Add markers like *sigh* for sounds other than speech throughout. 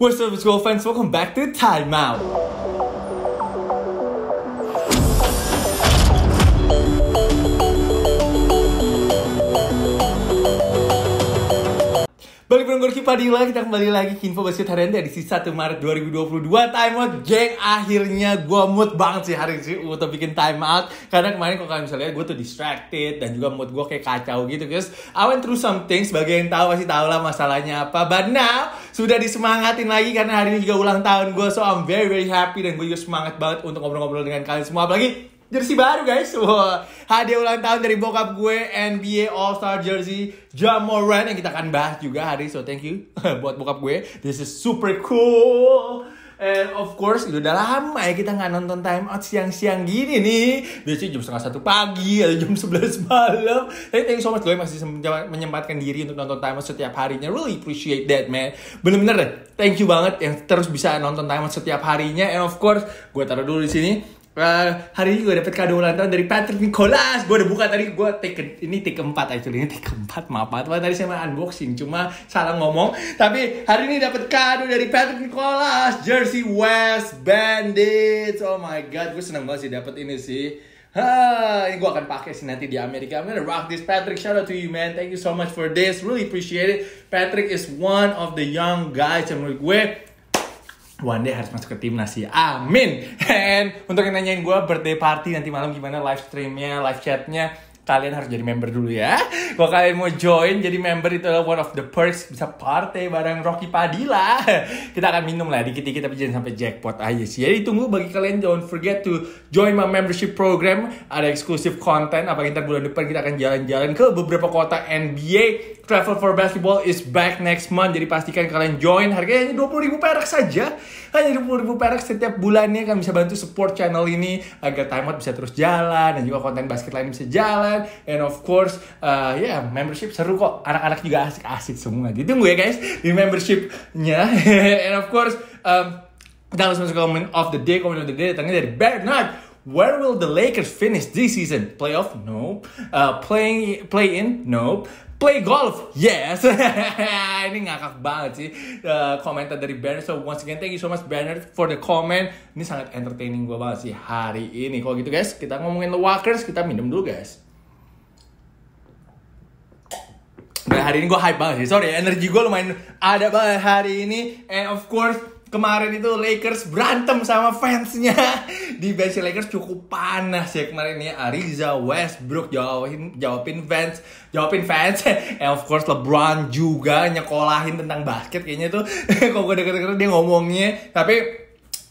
What's up, school friends? Welcome back to Time Out. Balik Kipa Dila, kita kembali lagi ke Info Basket Harian dari sisa 1 Maret 2022 Time out, geng, akhirnya gue mood banget sih hari ini untuk bikin time out Karena kemarin kalau kalian bisa lihat gue tuh distracted dan juga mood gue kayak kacau gitu guys I went through some things, yang tahu pasti tau lah masalahnya apa But now, sudah disemangatin lagi karena hari ini juga ulang tahun gue So I'm very very happy dan gue juga semangat banget untuk ngobrol-ngobrol dengan kalian semua Apalagi jersey baru guys. Wow. Hadiah ulang tahun dari bokap gue NBA All Star jersey Jamoran yang kita akan bahas juga hari so thank you *laughs* buat bokap gue. This is super cool. And of course, itu udah lama ya kita nggak nonton time out siang-siang gini nih. Biasanya jam setengah satu pagi atau jam sebelas malam. Tapi thank you so much loh masih menyempatkan diri untuk nonton time out setiap harinya. Really appreciate that man. Bener-bener deh, thank you banget yang terus bisa nonton time out setiap harinya. And of course, gue taruh dulu di sini Uh, hari ini gue dapet kado ulang tahun dari Patrick Nicholas. Gue udah buka tadi, gue take ini take keempat actually, ini take keempat maaf banget. Tadi saya mau unboxing, cuma salah ngomong. Tapi hari ini dapet kado dari Patrick Nicholas, jersey West Bandits. Oh my god, gue seneng banget sih dapet ini sih. Ha, ini gue akan pakai sih nanti di Amerika. I'm gonna rock this, Patrick. Shout out to you, man. Thank you so much for this. Really appreciate it. Patrick is one of the young guys yang menurut gue one day harus masuk ke timnas ya. Amin. *laughs* And untuk yang nanyain gue birthday party nanti malam gimana live streamnya, live chatnya, kalian harus jadi member dulu ya. Kalau kalian mau join jadi member itu adalah one of the perks bisa party bareng Rocky Padilla. Kita akan minum lah dikit-dikit tapi jangan sampai jackpot aja sih. Jadi tunggu bagi kalian don't forget to join my membership program. Ada eksklusif konten apalagi ntar bulan depan kita akan jalan-jalan ke beberapa kota NBA. Travel for Basketball is back next month. Jadi pastikan kalian join. Harganya hanya 20.000 perak saja. Hanya 20.000 perak setiap bulannya kan bisa bantu support channel ini agar timeout bisa terus jalan dan juga konten basket lain bisa jalan fun and of course uh, ya yeah, membership seru kok anak-anak juga asik-asik semua tunggu ya guys di membershipnya *laughs* and of course um, kita harus masuk comment of the day comment of the day datangnya dari Bernard Where will the Lakers finish this season? Playoff? Nope. Uh, playing play in? Nope. Play golf? Yes. *laughs* Ini ngakak banget sih uh, komentar dari Banner. So once again thank you so much Banner for the comment. Ini sangat entertaining gue banget sih hari ini. Kalau gitu guys, kita ngomongin The Walkers, kita minum dulu guys. Dan hari ini gue hype banget sih. Sorry, energi gue lumayan ada banget hari ini. And of course, kemarin itu Lakers berantem sama fansnya. *laughs* Di bench Lakers cukup panas ya kemarin ya. Ariza Westbrook jawabin, jawabin fans, jawabin fans. *laughs* And of course LeBron juga nyekolahin tentang basket kayaknya tuh. *laughs* Kok gue deket-deket dia ngomongnya. Tapi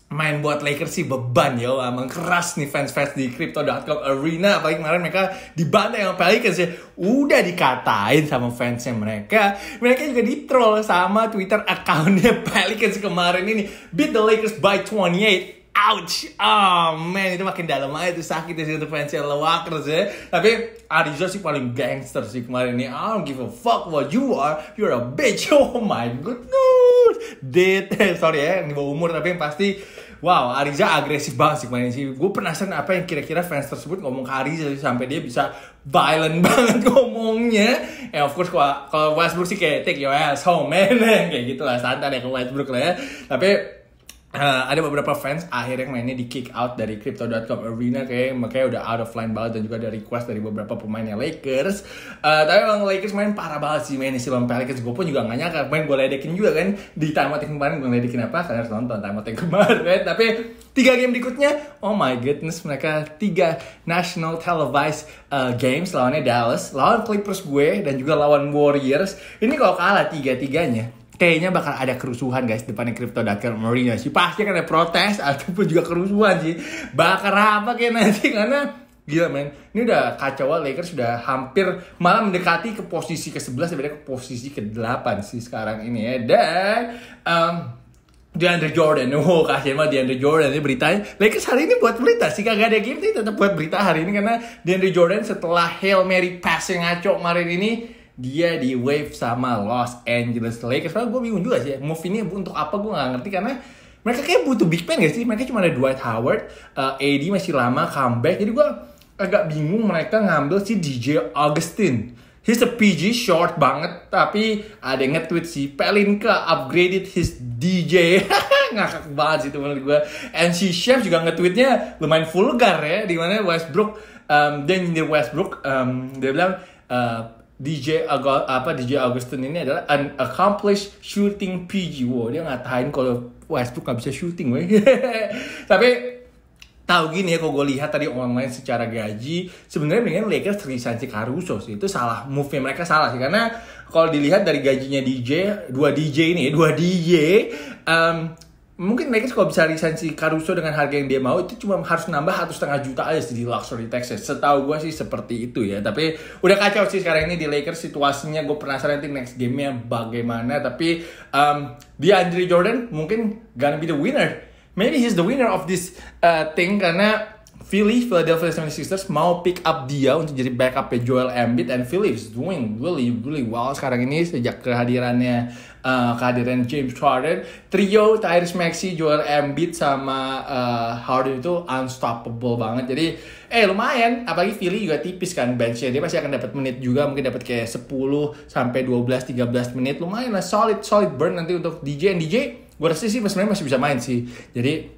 main buat Lakers sih beban ya, emang keras nih fans-fans di crypto.com arena apalagi kemarin mereka dibantai sama Pelicans ya udah dikatain sama fansnya mereka mereka juga di troll sama Twitter accountnya *laughs* Pelicans kemarin ini beat the Lakers by 28 Ouch, oh man, itu makin dalam aja itu sakit ya untuk fansnya Lakers ya. Tapi Ariza sih paling gangster sih kemarin ini. I don't give a fuck what you are, you're a bitch. *laughs* Oh my god, no detail eh, sorry ya yang di bawah umur tapi yang pasti wow Ariza agresif banget sih mainnya sih gue penasaran apa yang kira-kira fans tersebut ngomong ke Ariza sampai dia bisa violent *laughs* banget ngomongnya ya eh, of course kalau Westbrook sih kayak take your ass home man *laughs* kayak gitu lah santai ya ke Westbrook lah ya tapi uh, ada beberapa fans akhirnya yang mainnya di kick out dari crypto.com arena kayak makanya udah out of line banget dan juga ada request dari beberapa pemainnya Lakers uh, tapi emang Lakers main parah banget sih mainnya Si bang Lakers gue pun juga gak nyangka main gue ledekin juga kan di time out kemarin gue ledekin apa kalian harus nonton time out yang *laughs* kemarin right? tapi tiga game berikutnya oh my goodness mereka tiga national televised uh, games lawannya Dallas lawan Clippers gue dan juga lawan Warriors ini kalau kalah tiga tiganya kayaknya bakal ada kerusuhan guys depannya crypto.com Marina sih pasti akan ada protes *laughs* ataupun juga kerusuhan sih bakal apa kayak nanti *laughs* karena gila men ini udah kacau Lakers sudah hampir malah mendekati ke posisi ke-11 sebenarnya ke posisi ke-8 sih sekarang ini ya dan um, DeAndre Jordan, oh kasihan banget DeAndre Jordan ini ya beritanya. Lakers hari ini buat berita sih, kagak ada game sih tetap buat berita hari ini karena DeAndre Jordan setelah Hail Mary passing yang ngaco kemarin ini dia di wave sama Los Angeles Lakers. soalnya gue bingung juga sih, move ini untuk apa gue gak ngerti karena mereka kayak butuh big man gak sih? Mereka cuma ada Dwight Howard, uh, eh, AD masih lama comeback. Jadi gue agak bingung mereka ngambil si DJ Augustin. He's a PG short banget, tapi ada yang nge-tweet si Pelinka upgraded his DJ. *laughs* Ngakak banget sih temen menurut gue. And si Chef juga nge-tweetnya lumayan vulgar ya, dimana Westbrook, um, dia nyindir Westbrook, um, dia bilang, uh, DJ Agustin, apa DJ Augustin ini adalah an accomplished shooting PG. Wow, dia ngatain kalau Westbrook nggak bisa shooting, weh. *laughs* Tapi tahu gini ya kalau gue lihat tadi online secara gaji sebenarnya mendingan Lakers terisi si Caruso sih itu salah move nya mereka salah sih karena kalau dilihat dari gajinya DJ dua DJ ini ya, dua DJ um, mungkin Lakers kalau bisa lisensi Caruso dengan harga yang dia mau itu cuma harus nambah satu setengah juta aja di luxury taxes. Ya. Setahu gue sih seperti itu ya. Tapi udah kacau sih sekarang ini di Lakers situasinya. Gue penasaran nanti next gamenya bagaimana. Tapi um, di Andre Jordan mungkin gonna be the winner. Maybe he's the winner of this uh, thing karena Philly, Philadelphia 76ers mau pick up dia untuk jadi backup Joel Embiid and Philly is doing really really well sekarang ini sejak kehadirannya uh, kehadiran James Harden trio Tyrese Maxey, Joel Embiid sama uh, Harden itu unstoppable banget jadi eh lumayan apalagi Philly juga tipis kan benchnya dia pasti akan dapat menit juga mungkin dapat kayak 10 sampai 12 13 menit lumayan lah solid solid burn nanti untuk DJ and DJ gue rasa sih sebenarnya masih bisa main sih jadi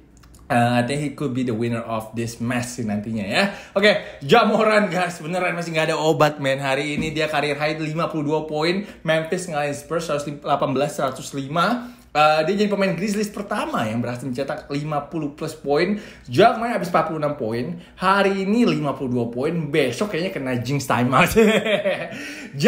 Uh, I think he could be the winner of this match sih nantinya ya. Oke, okay, Jamoran guys, beneran masih nggak ada obat men. Hari ini dia karir high 52 poin, Memphis ngalahin Spurs 118 105. Uh, dia jadi pemain Grizzlies pertama yang berhasil mencetak 50 plus poin. Jack main habis 46 poin. Hari ini 52 poin. Besok kayaknya kena jinx time out.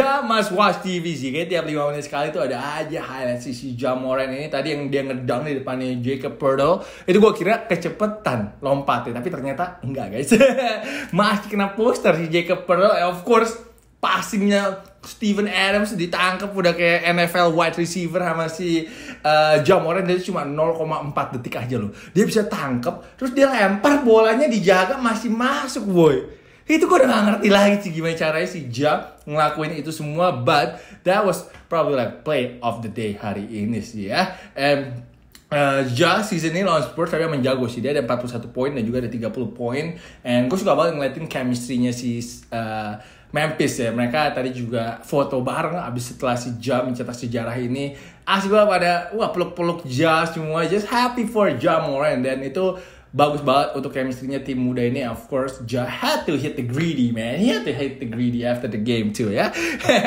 *laughs* mas watch TV sih. Kayaknya tiap 5 menit sekali tuh ada aja highlight si si Jamoran ini. Tadi yang dia ngedown di depannya Jacob Purtle. Itu gue kira kecepetan lompatnya. Tapi ternyata enggak guys. *laughs* Masih kena poster si Jacob Purtle. Eh, of course passingnya Steven Adams ditangkap udah kayak NFL wide receiver sama si uh, eh, Jamoran dia cuma 0,4 detik aja loh. Dia bisa tangkap, terus dia lempar bolanya dijaga masih masuk boy. Itu gue udah gak ngerti lagi sih gimana caranya si Jam ngelakuin itu semua but that was probably like play of the day hari ini sih ya. And Uh, ja season ini lawan Spurs tapi menjago sih dia ada 41 poin dan juga ada 30 poin and gue suka banget ngeliatin chemistry-nya si uh, Memphis ya mereka tadi juga foto bareng abis setelah si Ja mencetak sejarah ini asli banget pada wah peluk-peluk Ja semua just happy for Ja Moran dan itu bagus banget untuk chemistry-nya tim muda ini. Of course, Ja had to hit the greedy man. He had to hit the greedy after the game too ya.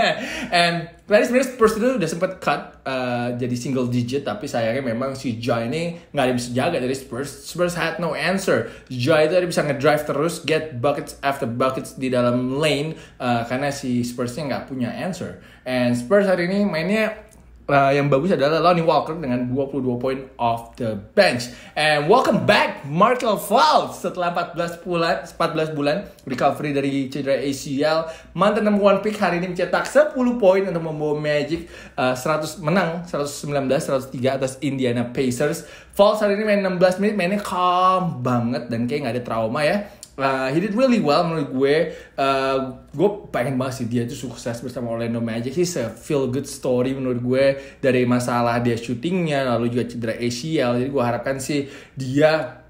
*laughs* And tadi sebenarnya Spurs itu udah sempet cut uh, jadi single digit tapi sayangnya memang si Ja ini nggak ada bisa jaga dari Spurs. Spurs had no answer. Ja itu ada bisa ngedrive terus, get buckets after buckets di dalam lane uh, karena si Spursnya nggak punya answer. And Spurs hari ini mainnya uh, yang bagus adalah Lonnie Walker dengan 22 poin off the bench. And welcome back Markel Fultz setelah 14 bulan 14 bulan recovery dari cedera ACL. Mantan number one pick hari ini mencetak 10 poin untuk membawa Magic uh, eh, 100 menang 119 103 atas Indiana Pacers. Fultz hari ini main 16 menit mainnya calm banget dan kayak nggak ada trauma ya uh, he did really well menurut gue. Uh, gue pengen banget sih dia tuh sukses bersama Orlando Magic. He's a feel good story menurut gue dari masalah dia syutingnya, lalu juga cedera ACL. Jadi gue harapkan sih dia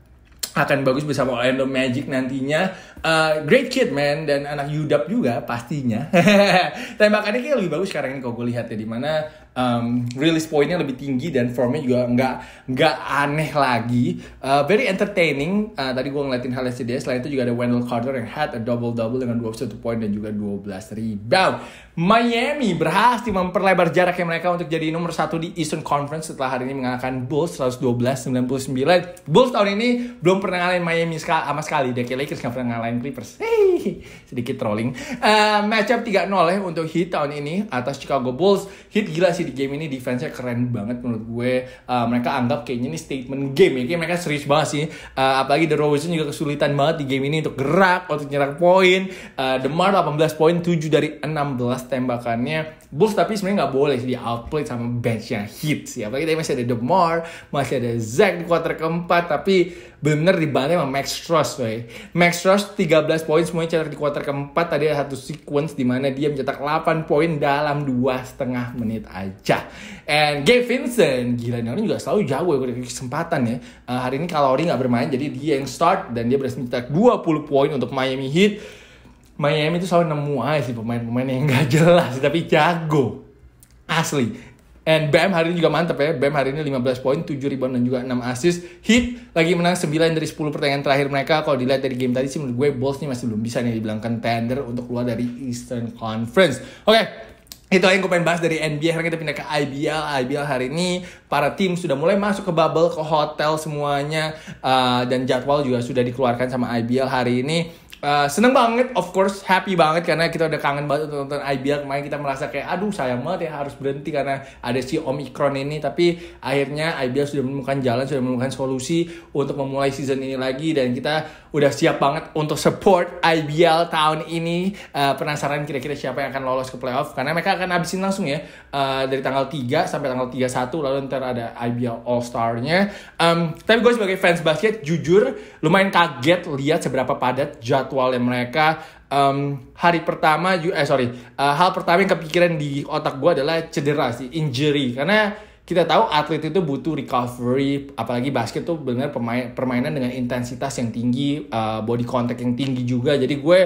akan bagus bersama Orlando Magic nantinya Eh, great kid man dan anak Yudap juga pastinya. *laughs* Tembakannya kayak lebih bagus sekarang ini kalau gue lihat ya dimana um, release pointnya lebih tinggi dan formnya juga nggak nggak aneh lagi. Uh, very entertaining. Uh, tadi gue ngeliatin hal dia. Selain itu juga ada Wendell Carter yang had a double double dengan 21 poin dan juga 12 rebound. Miami berhasil memperlebar jaraknya mereka untuk jadi nomor satu di Eastern Conference setelah hari ini mengalahkan Bulls 112-99. Bulls tahun ini belum pernah ngalahin Miami sama sekali. Dia Lakers nggak pernah ngalahin Carolina Clippers. Hey, sedikit trolling. Uh, matchup 3-0 ya untuk Heat tahun ini atas Chicago Bulls. Heat gila sih di game ini defense-nya keren banget menurut gue. Uh, mereka anggap kayaknya ini statement game ya. Kayaknya mereka serius banget sih. Uh, apalagi The Rosen juga kesulitan banget di game ini untuk gerak, untuk nyerang poin. Uh, Demar 18 poin, 7 dari 16 tembakannya. Bulls tapi sebenarnya gak boleh sih di outplay sama benchnya Heat sih. Apalagi tadi masih ada Demar, masih ada Zach di kuarter keempat. Tapi bener dibantai sama Max Ross we. Max Ross 13 poin semuanya cetak di kuarter keempat tadi ada satu sequence di mana dia mencetak 8 poin dalam dua setengah menit aja. And Gabe Vincent gila nih orang juga selalu jago ya kesempatan ya. Uh, hari ini kalori nggak bermain jadi dia yang start dan dia berhasil mencetak 20 poin untuk Miami Heat. Miami itu selalu nemu aja sih pemain-pemain yang gak jelas tapi jago asli And Bam hari ini juga mantep ya. Bam hari ini 15 poin, 7 rebound dan juga 6 assist. Heat lagi menang 9 dari 10 pertandingan terakhir mereka. Kalau dilihat dari game tadi sih menurut gue Bulls ini masih belum bisa nih dibilangkan tender untuk keluar dari Eastern Conference. Oke, okay. Itu yang gue pengen bahas dari NBA, sekarang kita pindah ke IBL. IBL hari ini, para tim sudah mulai masuk ke bubble, ke hotel semuanya. Uh, dan jadwal juga sudah dikeluarkan sama IBL hari ini Eh, seneng banget, of course, happy banget karena kita udah kangen banget untuk nonton IBL kemarin kita merasa kayak aduh sayang banget ya harus berhenti karena ada si Omicron ini tapi akhirnya IBL sudah menemukan jalan, sudah menemukan solusi untuk memulai season ini lagi dan kita udah siap banget untuk support IBL tahun ini uh, penasaran kira-kira siapa yang akan lolos ke playoff karena mereka akan habisin langsung ya uh, dari tanggal 3 sampai tanggal 31 lalu ntar ada IBL All Star-nya um, tapi gue sebagai fans basket jujur lumayan kaget lihat seberapa padat jatuh jadwalnya mereka. Um, hari pertama, eh sorry, uh, hal pertama yang kepikiran di otak gue adalah cedera sih, injury. Karena kita tahu atlet itu butuh recovery, apalagi basket tuh benar pemain permainan dengan intensitas yang tinggi, uh, body contact yang tinggi juga. Jadi gue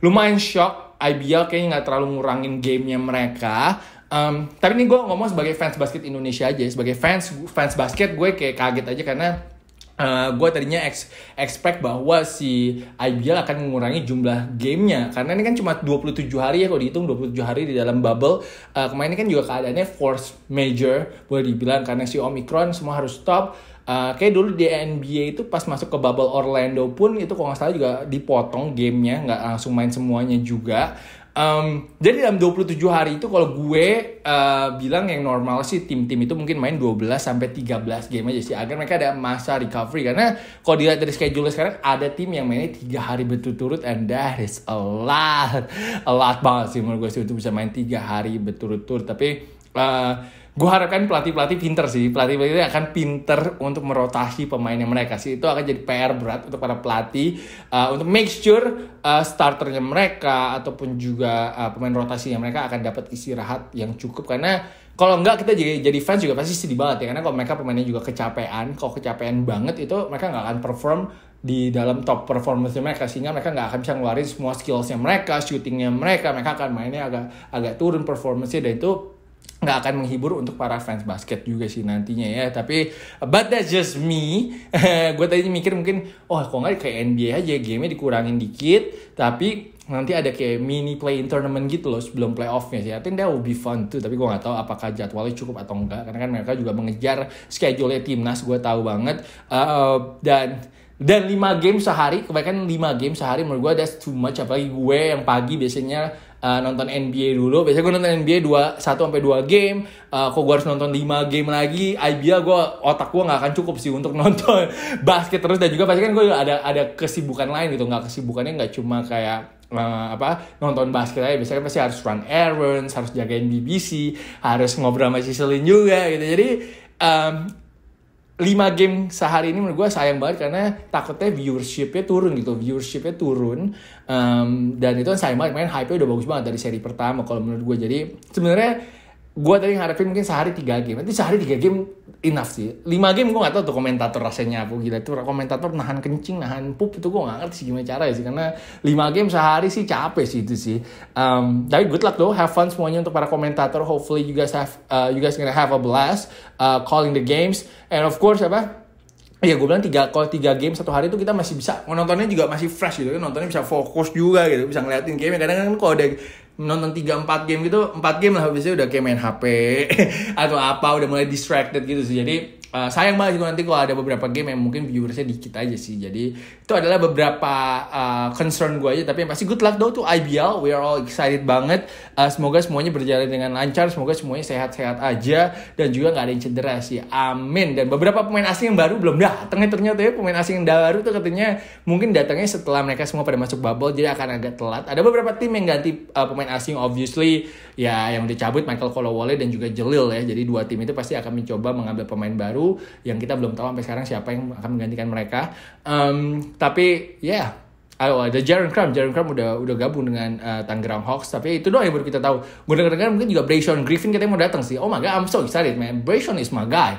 lumayan shock, IBL kayaknya nggak terlalu ngurangin gamenya mereka. Um, tapi ini gue ngomong sebagai fans basket Indonesia aja, ya, sebagai fans fans basket gue kayak kaget aja karena uh, eh, gue tadinya ex expect bahwa si IBL akan mengurangi jumlah gamenya karena ini kan cuma 27 hari ya kalau dihitung 27 hari di dalam bubble uh, kemarin ini kan juga keadaannya force major boleh dibilang karena si Omicron semua harus stop Uh, kayak dulu di NBA itu pas masuk ke bubble Orlando pun itu kalau nggak salah juga dipotong gamenya nggak langsung main semuanya juga Um, jadi dalam 27 hari itu kalau gue uh, bilang yang normal sih tim-tim itu mungkin main 12 sampai 13 game aja sih agar mereka ada masa recovery karena kalau dilihat dari schedule sekarang ada tim yang mainnya 3 hari berturut-turut and that is a lot a lot banget sih menurut gue sih untuk bisa main 3 hari berturut-turut tapi uh, gue harapkan pelatih-pelatih pinter sih pelatih-pelatih akan pinter untuk merotasi pemainnya mereka sih itu akan jadi PR berat untuk para pelatih uh, untuk make sure uh, starternya mereka ataupun juga uh, pemain rotasinya mereka akan dapat istirahat yang cukup karena kalau enggak kita jadi jadi fans juga pasti sedih banget ya karena kalau mereka pemainnya juga kecapean kalau kecapean banget itu mereka nggak akan perform di dalam top performance mereka sehingga mereka nggak akan bisa ngeluarin semua skillsnya mereka shootingnya mereka mereka akan mainnya agak agak turun performance dan itu nggak akan menghibur untuk para fans basket juga sih nantinya ya tapi but that's just me *laughs* gue tadi mikir mungkin oh kok nggak kayak NBA aja gamenya dikurangin dikit tapi nanti ada kayak mini play in tournament gitu loh sebelum playoffnya sih. I think that will be fun tuh. Tapi gue nggak tahu apakah jadwalnya cukup atau enggak. Karena kan mereka juga mengejar schedule-nya timnas. Gue tahu banget. Uh, dan dan 5 game sehari, kebanyakan 5 game sehari menurut gue that's too much apalagi gue yang pagi biasanya Eh, nonton NBA dulu. Biasanya gue nonton NBA 2 1 sampai 2 game. Uh, kok gue harus nonton 5 game lagi. IBL gue otak gue nggak akan cukup sih untuk *laughs* nonton basket terus dan juga pasti kan gue ada ada kesibukan lain gitu. nggak kesibukannya nggak cuma kayak eh, apa nonton basket aja biasanya pasti harus run errands harus jagain BBC harus ngobrol sama Cicelin juga gitu jadi um, 5 game sehari ini menurut gue sayang banget karena takutnya viewershipnya turun gitu viewershipnya turun um, dan itu kan sayang banget main hype-nya udah bagus banget dari seri pertama kalau menurut gue jadi sebenarnya gue tadi ngarepin mungkin sehari tiga game Nanti sehari tiga game enough sih lima game gue gak tau tuh komentator rasanya apa gitu. itu komentator nahan kencing nahan pup itu gue gak ngerti sih gimana cara ya sih karena lima game sehari sih capek sih itu sih um, tapi good luck though have fun semuanya untuk para komentator hopefully you guys have uh, you guys gonna have a blast uh, calling the games and of course apa Iya gue bilang tiga kalau tiga game satu hari itu kita masih bisa Menontonnya juga masih fresh gitu kan. nontonnya bisa fokus juga gitu bisa ngeliatin game kadang kan kalau ada nonton 3-4 game gitu 4 game lah habisnya udah kayak main HP *laughs* atau apa udah mulai distracted gitu sih jadi Eh, sayang banget gitu nanti kalau ada beberapa game yang mungkin viewersnya dikit aja sih jadi itu adalah beberapa uh, concern gue aja tapi yang pasti good luck though to IBL we are all excited banget uh, semoga semuanya berjalan dengan lancar semoga semuanya sehat-sehat aja dan juga gak ada yang cedera sih amin dan beberapa pemain asing yang baru belum datang ya ternyata ya pemain asing yang baru tuh katanya mungkin datangnya setelah mereka semua pada masuk bubble jadi akan agak telat ada beberapa tim yang ganti uh, pemain asing obviously ya yang dicabut Michael Kolowole dan juga Jelil ya jadi dua tim itu pasti akan mencoba mengambil pemain baru yang kita belum tahu sampai sekarang siapa yang akan menggantikan mereka. Um, tapi ya yeah, uh, ada Jaren Crum. Jaren Crum udah udah gabung dengan uh, Tangerang Hawks. Tapi itu doang yang baru kita tahu. Gue dengar dengar mungkin juga Brayshon Griffin katanya mau datang sih. Oh my god, I'm so excited man. Brayshon is my guy.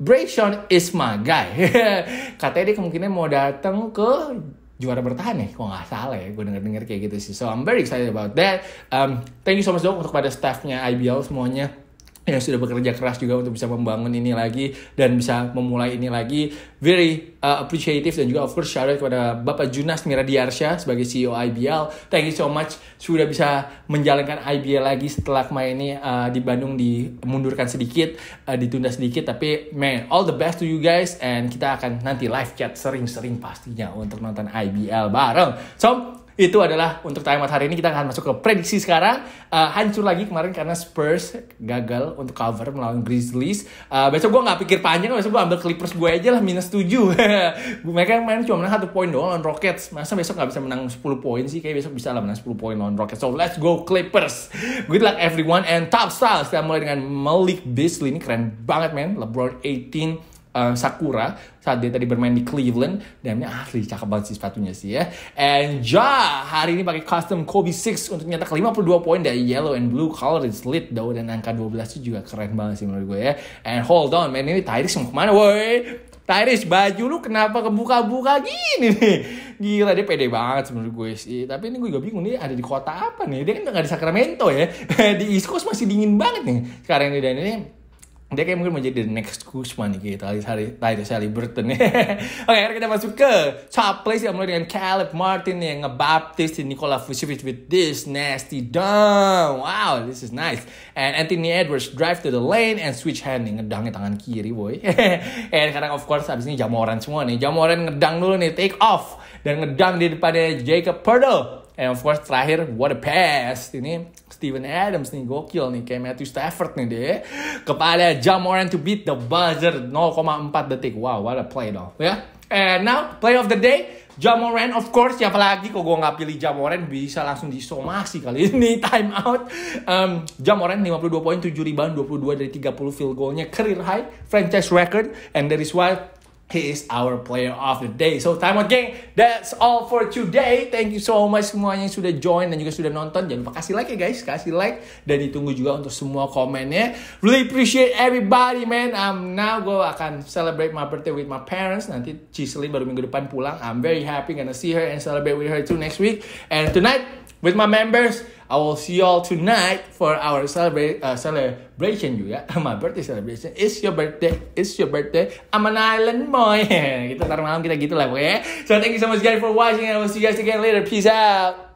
Brayshon is my guy. *laughs* katanya dia kemungkinan mau datang ke juara bertahan nih. Kok nggak salah ya, gue denger-denger kayak gitu sih. So I'm very excited about that. Um, thank you so much dong untuk pada staffnya IBL semuanya yang sudah bekerja keras juga untuk bisa membangun ini lagi dan bisa memulai ini lagi very uh, appreciative dan juga of course shout out kepada Bapak Junas Miradiarsya sebagai CEO IBL thank you so much sudah bisa menjalankan IBL lagi setelah kemarin ini uh, di Bandung dimundurkan sedikit uh, ditunda sedikit tapi man all the best to you guys and kita akan nanti live chat sering-sering pastinya untuk nonton IBL bareng so itu adalah untuk timeout hari ini kita akan masuk ke prediksi sekarang uh, hancur lagi kemarin karena Spurs gagal untuk cover melawan Grizzlies uh, besok gue nggak pikir panjang besok gue ambil Clippers gue aja lah minus 7 *laughs* mereka yang main cuma menang satu poin doang lawan Rockets masa besok nggak bisa menang 10 poin sih kayak besok bisa lah menang 10 poin lawan Rockets so let's go Clippers good luck everyone and top stars kita mulai dengan Malik Beasley ini keren banget man LeBron 18 uh, Sakura saat dia tadi bermain di Cleveland dan ini asli cakep banget sih sepatunya sih ya and Ja hari ini pakai custom Kobe 6 untuk nyetak 52 poin dari yellow and blue color is lit though dan angka 12 itu juga keren banget sih menurut gue ya and hold on man ini Tyrese mau kemana woi Tyrese baju lu kenapa kebuka-buka gini nih Gila dia pede banget menurut gue sih Tapi ini gue juga bingung nih ada di kota apa nih Dia kan gak di Sacramento ya *laughs* Di East Coast masih dingin banget nih Sekarang ini dan ini dia kayak mungkin menjadi the next Kuzma nih gitu hari tadi Sally Burton *laughs* oke akhirnya kita masuk ke top place yang mulai dengan Caleb Martin yang ngebaptis di Nikola Vucevic with this nasty dunk wow this is nice and Anthony Edwards drive to the lane and switch hand nih ngedangnya tangan kiri boy *laughs* and sekarang of course abis ini Jamoran semua nih Jamoran ngedang dulu nih take off dan ngedang di depannya Jacob Purtle and of course terakhir what a pass ini Steven Adams nih gokil nih kayak Matthew Stafford nih deh kepada Jamoran to beat the buzzer 0,4 detik wow what a play dong ya yeah? and now play of the day Jamoran of course siapa lagi kok gue nggak pilih Jamoran bisa langsung disomasi kali *laughs* ini time out um, Jamoran 52 poin 7 rebound 22 dari 30 field goalnya career high franchise record and that is why He is our player of the day. So time out Gang. that's all for today. Thank you so much semuanya yang sudah join dan juga sudah nonton. Jangan lupa kasih like ya guys, kasih like dan ditunggu juga untuk semua komennya. Really appreciate everybody man. I'm um, now gue akan celebrate my birthday with my parents. Nanti Cislin baru minggu depan pulang. I'm very happy gonna see her and celebrate with her too next week. And tonight with my members. I will see you all tonight for our celebrate, uh, celebration juga. *laughs* my birthday celebration. It's your birthday. It's your birthday. I'm an island boy. *laughs* kita taruh malam kita gitu lah pokoknya. So thank you so much guys for watching. I will see you guys again later. Peace out.